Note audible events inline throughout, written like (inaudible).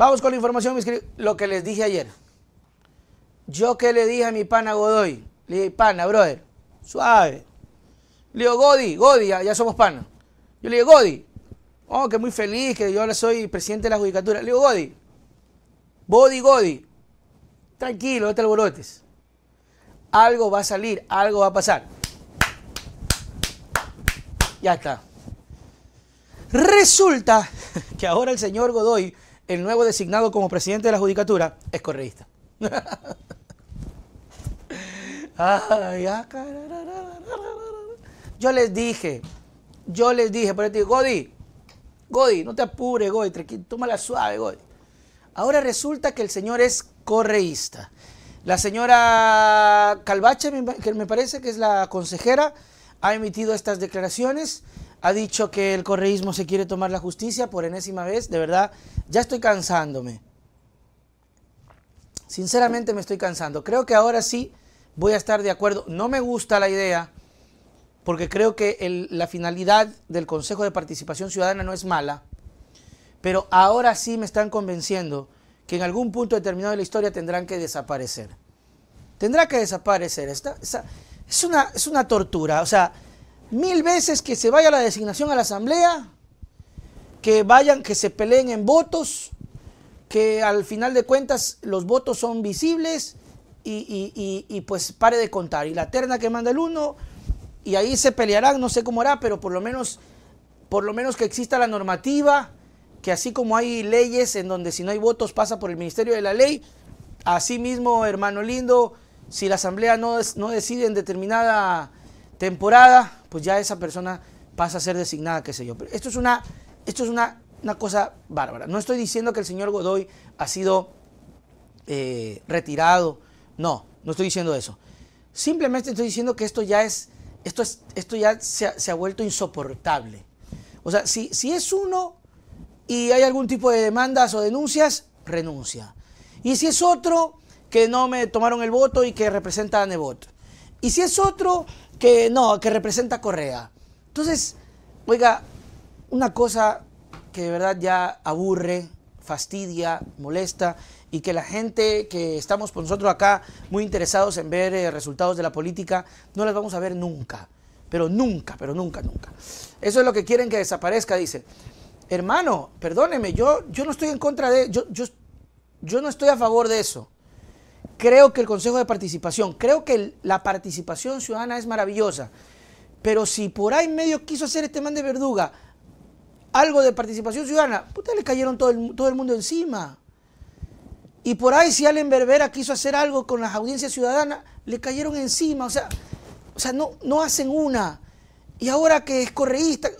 Vamos con la información, Lo que les dije ayer. Yo que le dije a mi pana Godoy. Le dije, pana, brother. Suave. Le digo, Godi, Godi, ya, somos pana. Yo le digo, Godi. Oh, que muy feliz, que yo ahora soy presidente de la judicatura. Le digo, Godi. Body, Godi. Tranquilo, no te alborotes. Algo va a salir, algo va a pasar. Ya está. Resulta (laughs) que ahora el señor Godoy el nuevo designado como presidente de la Judicatura es correísta. yo les dije, yo les dije, por te Godi, Godi, no te apures, Godi, tómala suave, Godi. Ahora resulta que el señor es correísta. La señora Calvache, que me parece que es la consejera, ha emitido estas declaraciones ha dicho que el correísmo se quiere tomar la justicia por enésima vez. De verdad, ya estoy cansándome. Sinceramente me estoy cansando. Creo que ahora sí voy a estar de acuerdo. No me gusta la idea, porque creo que la finalidad del Consejo de Participación Ciudadana no es mala, pero ahora sí me están convenciendo que en algún punto determinado de la historia tendrán que desaparecer. Tendrá que desaparecer. Esta, es, una, es una tortura. O sea, mil veces que se vaya la designación a la asamblea, que vayan, que se peleen en votos, que al final de cuentas los votos son visibles y, pues pare de contar. Y la terna que manda el uno, y ahí se pelearán, no sé cómo hará, pero por lo menos, por lo menos que exista la normativa, que así como hay leyes en donde si no hay votos pasa por el Ministerio de la Ley, así mismo, hermano lindo, si la Asamblea no, no decide en determinada temporada, pues ya esa persona pasa a ser designada, qué sé yo. esto es una, esto es una, cosa bárbara. No estoy diciendo que el señor Godoy ha sido eh, retirado. No, no estoy diciendo eso. Simplemente estoy diciendo que esto ya es, esto es, esto ya se ha, vuelto insoportable. O sea, si, si es uno y hay algún tipo de demandas o denuncias, renuncia. Y si es otro que no me tomaron el voto y que representa a Nebot. Y si es otro que no, que representa Correa. Entonces, oiga, una cosa que de verdad ya aburre, fastidia, molesta y que la gente que estamos por nosotros acá muy interesados en ver eh, resultados de la política no las vamos a ver nunca, pero nunca, pero nunca, nunca. Eso es lo que quieren que desaparezca, dice. Hermano, perdóneme, yo, yo no estoy en contra de, yo, yo, yo no estoy a favor de eso creo que el Consejo de Participación, creo que la participación ciudadana es maravillosa, pero si por ahí medio quiso hacer este man de verduga algo de participación ciudadana, puta, le cayeron todo el, todo el mundo encima. Y por ahí si Allen Berbera quiso hacer algo con las audiencias ciudadanas, le cayeron encima. O sea, sea no, no hacen una. Y ahora que es correísta,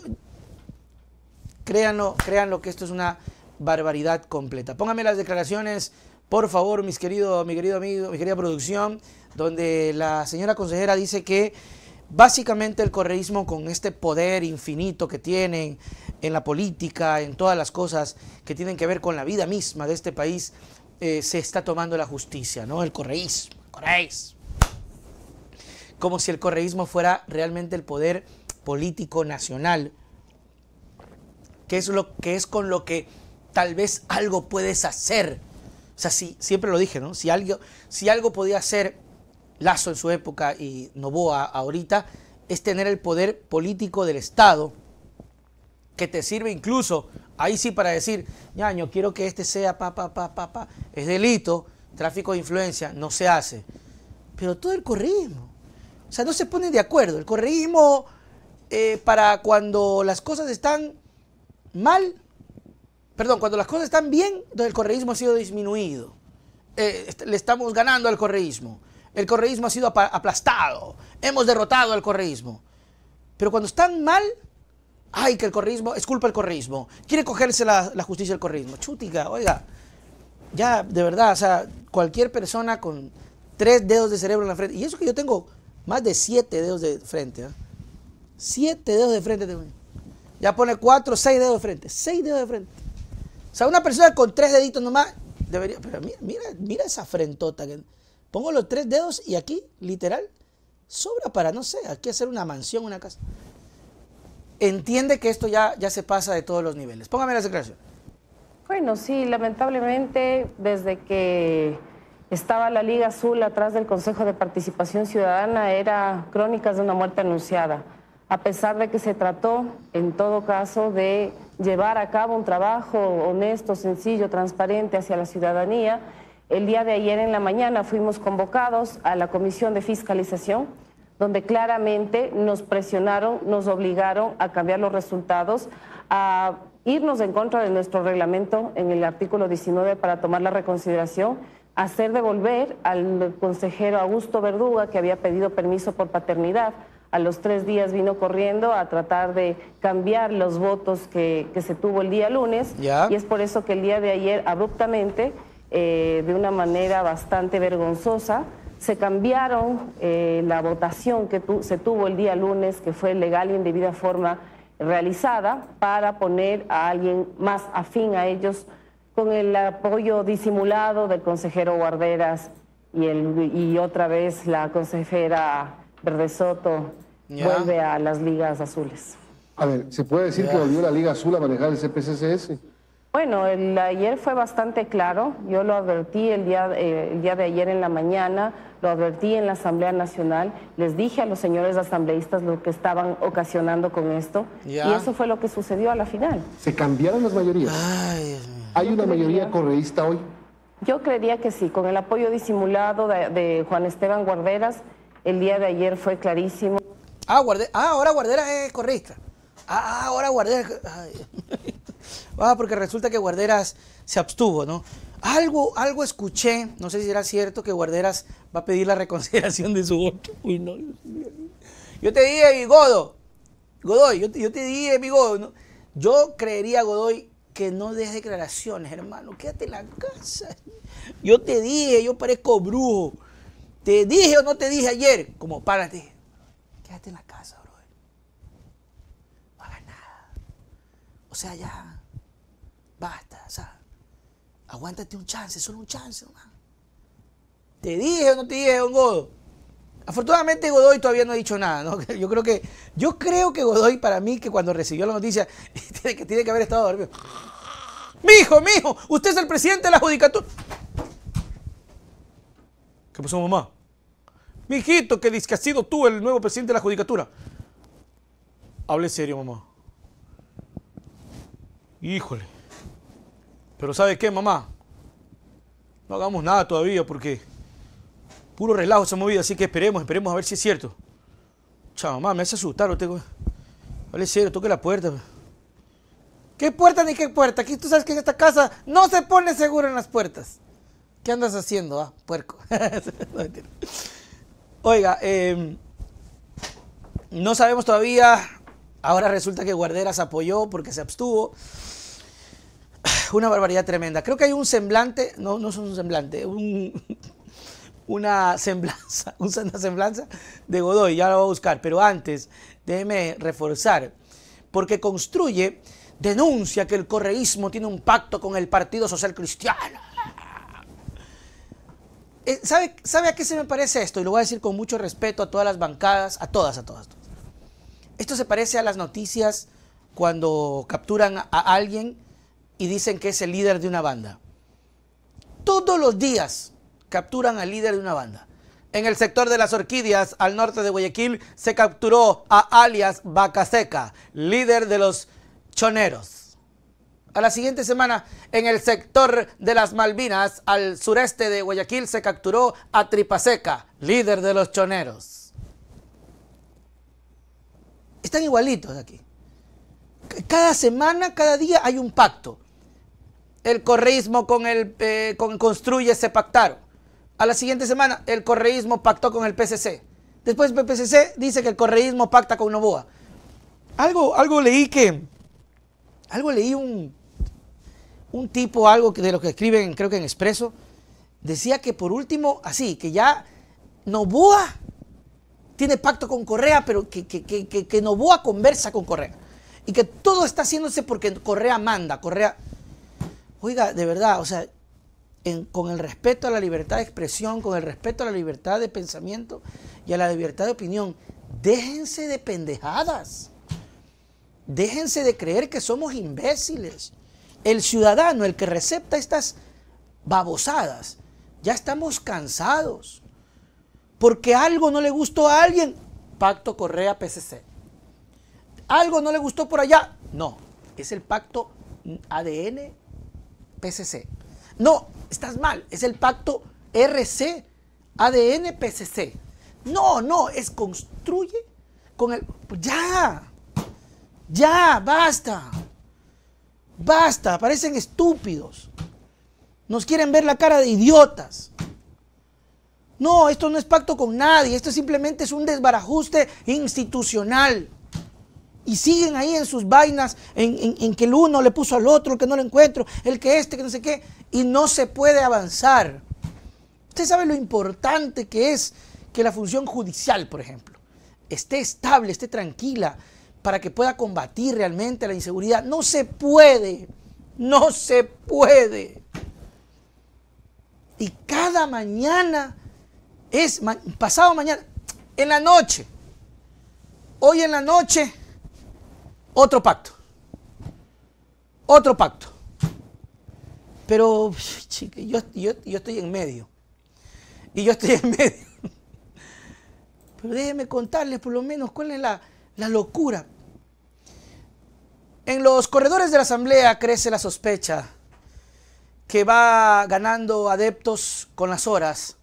créanlo, créanlo que esto es una barbaridad completa. Pónganme las declaraciones por favor, mis queridos, mi querido amigo, mi querida producción, donde la señora consejera dice que básicamente el correísmo con este poder infinito que tienen en la política, en todas las cosas que tienen que ver con la vida misma de este país, eh, se está tomando la justicia, ¿no? El correísmo, Como si el correísmo fuera realmente el poder político nacional, que es, lo, que es con lo que tal vez algo puedes hacer o sea, siempre lo dije, ¿no? Si algo, podía ser Lazo en su época y Novoa ahorita, es tener el poder político del Estado que te sirve incluso ahí sí para decir, ñaño, quiero que este sea pa, pa, pa, pa, pa. Es delito, tráfico de influencia, no se hace. Pero todo el correísmo. O sea, no se ponen de acuerdo. El correísmo eh, para cuando las cosas están mal perdón, cuando las cosas están bien, el correísmo ha sido disminuido. Eh, le estamos ganando al correísmo. El correísmo ha sido aplastado. Hemos derrotado al correísmo. Pero cuando están mal, ay, que el correísmo, es culpa del correísmo. Quiere cogerse la, justicia del correísmo. Chutiga, oiga. Ya, de verdad, o sea, cualquier persona con tres dedos de cerebro en la frente. Y eso que yo tengo más de siete dedos de frente. ¿ah? Siete dedos de frente Ya pone cuatro, seis dedos de frente. Seis dedos de frente. O sea, una persona con tres deditos nomás debería. Pero mira, mira, esa frentota. pongo los tres dedos y aquí, literal, sobra para, no sé, aquí hacer una mansión, una casa. Entiende que esto ya, ya se pasa de todos los niveles. Póngame la declaración. Bueno, sí, lamentablemente, desde que estaba la Liga Azul atrás del Consejo de Participación Ciudadana, era crónicas de una muerte anunciada, a pesar de que se trató, en todo caso, de llevar a cabo un trabajo honesto, sencillo, transparente hacia la ciudadanía. El día de ayer en la mañana fuimos convocados a la Comisión de Fiscalización, donde claramente nos presionaron, nos obligaron a cambiar los resultados, a irnos en contra de nuestro reglamento en el artículo 19 para tomar la reconsideración, hacer devolver al consejero Augusto Verduga, que había pedido permiso por paternidad, a los tres días vino corriendo a tratar de cambiar los votos que, se tuvo el día lunes. Y es por eso que el día de ayer, abruptamente, eh, de una manera bastante vergonzosa, se cambiaron eh, la votación que se tuvo el día lunes, que fue legal y en debida forma realizada, para poner a alguien más afín a ellos con el apoyo disimulado del consejero Guarderas y, el, y otra vez la consejera Verde Soto vuelve a las ligas azules. A ver, ¿se puede decir que volvió la Liga Azul a manejar el CPCCS? Bueno, el, ayer fue bastante claro, yo lo advertí el día, eh, el día de ayer en la mañana, lo advertí en la Asamblea Nacional, les dije a los señores asambleístas lo que estaban ocasionando con esto y eso fue lo que sucedió a la final. ¿Se cambiaron las mayorías? ¿Hay una mayoría correísta hoy? Yo creería que sí, con el apoyo disimulado de, de Juan Esteban Guarderas el día de ayer fue clarísimo. Ah, ah ahora Guarderas es eh, corrista. Ah, ah ahora Guardera. (laughs) Ah, porque resulta que Guarderas se abstuvo, ¿no? Algo, algo escuché, no sé si era cierto que Guarderas va a pedir la reconsideración de su voto. Uy, no, Yo te dije, Godo, Godoy, yo te, yo te dije, mi yo creería, Godoy, que no des declaraciones, hermano, quédate en la casa. Yo te dije, yo parezco brujo. Te dije o no te dije ayer, como párate. Quédate en la casa, brother. No hagas nada. O sea, ya. Basta, o sea, aguántate un chance, solo un chance, hermano. Te dije o no te dije, don Godo. Afortunadamente Godoy todavía no ha dicho nada, (laughs) Yo creo que, yo creo que Godoy para mí que cuando recibió la noticia (laughs) tiene que, tiene que haber estado dormido. Mijo, hijo, usted es el presidente de la judicatura. ¿Qué pasó, mamá? Mijito, hijito, que dice que has sido tú el nuevo presidente de la judicatura. Hable serio, mamá. Híjole. Pero ¿sabe qué, mamá? No hagamos nada todavía porque puro relajo se movida así que esperemos, esperemos a ver si es cierto. Chao, mamá, me hace asustar. Tengo... Hable serio, toque la puerta. ¿Qué puerta ni qué puerta? Aquí tú sabes que en esta casa no se pone seguro en las puertas. ¿Qué andas haciendo, ah, puerco? (laughs) Oiga, em, no sabemos todavía. Ahora resulta que Guarderas apoyó porque se abstuvo. (sighs) Una barbaridad tremenda. Creo que hay un semblante, no, no es un semblante, (laughs) una semblanza, (laughs) una semblanza de Godoy, ya lo voy a buscar. Pero antes, déjeme reforzar, porque construye, denuncia que el correísmo tiene un pacto con el Partido Social Cristiano eh, ¿sabe, a qué se me parece esto? Y lo voy a decir con mucho respeto a todas las bancadas, a todas, a todas. Esto se parece a las noticias cuando capturan a alguien y dicen que es el líder de una banda. Todos los días capturan al líder de una banda. En el sector de las orquídeas, al norte de Guayaquil, se capturó a alias Vaca Seca, líder de los choneros a la siguiente semana, en el sector de las Malvinas, al sureste de Guayaquil, se capturó a Tripaseca, líder de los choneros. Están igualitos aquí. Cada semana, cada día hay un pacto. El correísmo con el eh, con Construye se pactaron. A la siguiente semana, el correísmo pactó con el PCC. Después el PCC dice que el correísmo pacta con Novoa. Algo, algo leí que... Algo leí un, un tipo, algo de lo que escriben, creo que en Expreso, decía que por último, así, que ya Novoa tiene pacto con Correa, pero que, que, Novoa conversa con Correa. Y que todo está haciéndose porque Correa manda, Correa... Oiga, de verdad, o sea, con el respeto a la libertad de expresión, con el respeto a la libertad de pensamiento y a la libertad de opinión, déjense de pendejadas. Déjense de creer que somos imbéciles el ciudadano, el que recepta estas babosadas, ya estamos cansados. Porque algo no le gustó a alguien, pacto Correa PCC. Algo no le gustó por allá, no, es el pacto ADN PCC. No, estás mal, es el pacto RC ADN PCC. No, no, es construye con el ya. Ya, basta. Basta, parecen estúpidos. Nos quieren ver la cara de idiotas. No, esto no es pacto con nadie, esto simplemente es un desbarajuste institucional. Y siguen ahí en sus vainas, en, que el uno le puso al otro, el que no lo encuentro, el que este, que no sé qué, y no se puede avanzar. Usted sabe lo importante que es que la función judicial, por ejemplo, esté estable, esté tranquila, para que pueda combatir realmente la inseguridad. No se puede, no se puede. Y cada mañana es pasado mañana, en la noche, hoy en la noche, otro pacto, otro pacto. Pero chique, yo, yo estoy en medio, y yo estoy en medio. (laughs) Pero déjenme contarles por lo menos cuál es la, la locura. En los corredores de la Asamblea crece la sospecha que va ganando adeptos con las horas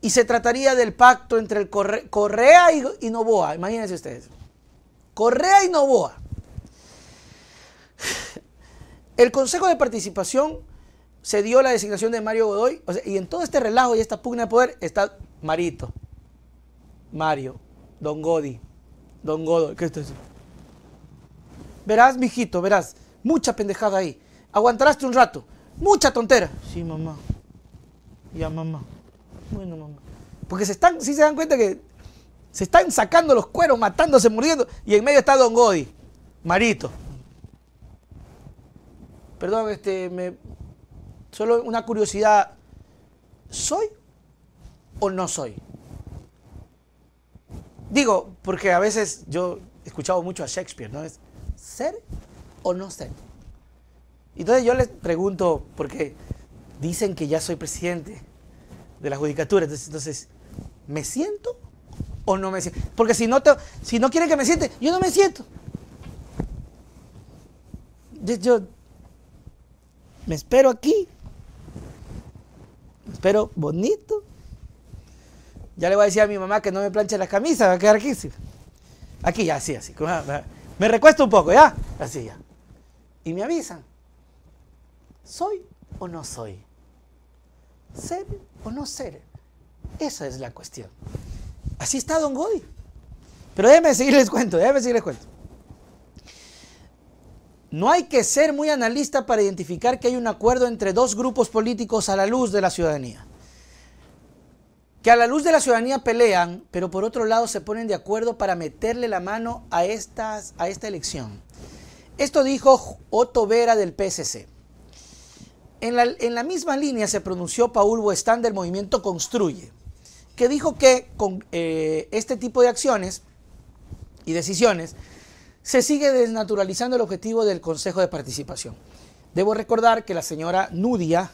y se trataría del pacto entre el Correa y, Noboa. Novoa. Imagínense ustedes. Correa y Novoa. El Consejo de Participación se dio la designación de Mario Godoy, y en todo este relajo y esta pugna de poder está Marito, Mario, Don Godi, Don Godoy, ¿qué es eso? Verás, mijito, verás. Mucha pendejada ahí. Aguantarás un rato. Mucha tontera. Sí, mamá. Ya, mamá. Bueno, mamá. Porque se están, sí se dan cuenta que se están sacando los cueros, matándose, muriendo. Y en medio está Don Godi, Marito. Perdón, este, me. Solo una curiosidad. ¿Soy o no soy? Digo, porque a veces yo he escuchado mucho a Shakespeare, ¿no? Es ser o no ser. Entonces yo les pregunto, porque dicen que ya soy presidente de la judicatura, entonces, entonces ¿me siento o no me siento? Porque si no, te, si no quieren que me siente, yo no me siento. Yo, yo me espero aquí, me espero bonito, ya le voy a decir a mi mamá que no me planche la camisa, va a quedar aquí. Aquí ya, así, así. Me recuesto un poco, ¿ya? Así ya. Y me avisan. ¿Soy o no soy? ¿Ser o no ser? Esa es la cuestión. Así está Don Godi. Pero déjenme seguirles cuento, déjenme seguirles cuento. No hay que ser muy analista para identificar que hay un acuerdo entre dos grupos políticos a la luz de la ciudadanía que a la luz de la ciudadanía pelean, pero por otro lado se ponen de acuerdo para meterle la mano a, a esta elección. Esto dijo Otto Vera del PSC. En la, misma línea se pronunció Paul Boestán del movimiento Construye, que dijo que con eh, este tipo de acciones y decisiones se sigue desnaturalizando el objetivo del Consejo de Participación. Debo recordar que la señora Nudia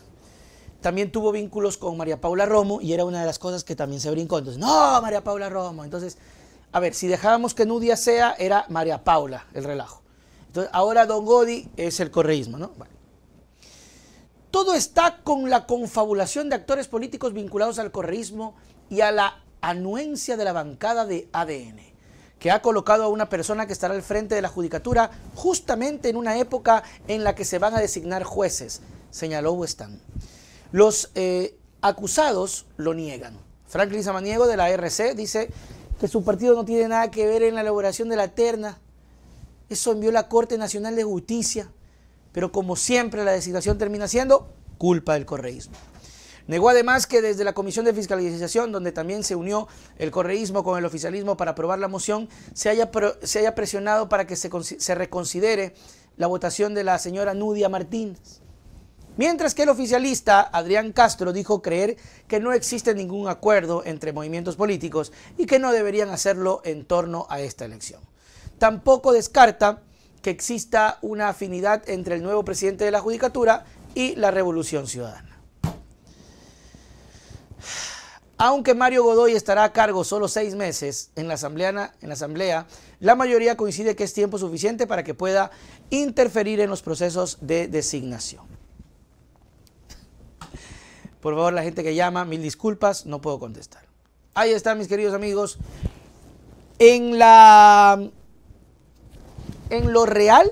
también tuvo vínculos con María Paula Romo y era una de las cosas que también se brincó. Entonces, no, María Paula Romo. Entonces, a ver, si dejábamos que Nudia sea, era María Paula el relajo. Entonces, ahora Don Godi es el correísmo, ¿no? Todo está con la confabulación de actores políticos vinculados al correísmo y a la anuencia de la bancada de ADN, que ha colocado a una persona que estará al frente de la judicatura justamente en una época en la que se van a designar jueces, señaló Weston. Los eh, acusados lo niegan. Franklin Samaniego de la RC dice que su partido no tiene nada que ver en la elaboración de la terna. Eso envió la Corte Nacional de Justicia. Pero como siempre la designación termina siendo culpa del correísmo. Negó además que desde la Comisión de Fiscalización, donde también se unió el correísmo con el oficialismo para aprobar la moción, se haya, se haya presionado para que se, se reconsidere la votación de la señora Nudia Martínez. Mientras que el oficialista Adrián Castro dijo creer que no existe ningún acuerdo entre movimientos políticos y que no deberían hacerlo en torno a esta elección. Tampoco descarta que exista una afinidad entre el nuevo presidente de la Judicatura y la Revolución Ciudadana. Aunque Mario Godoy estará a cargo solo seis meses en la, asamblea, la mayoría coincide que es tiempo suficiente para que pueda interferir en los procesos de designación. Por favor, la gente que llama, mil disculpas, no puedo contestar. Ahí están, mis queridos amigos. En la. En lo real,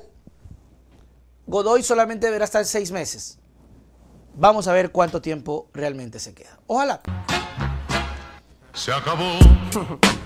Godoy solamente deberá estar seis meses. Vamos a ver cuánto tiempo realmente se queda. Ojalá. Se acabó. (laughs)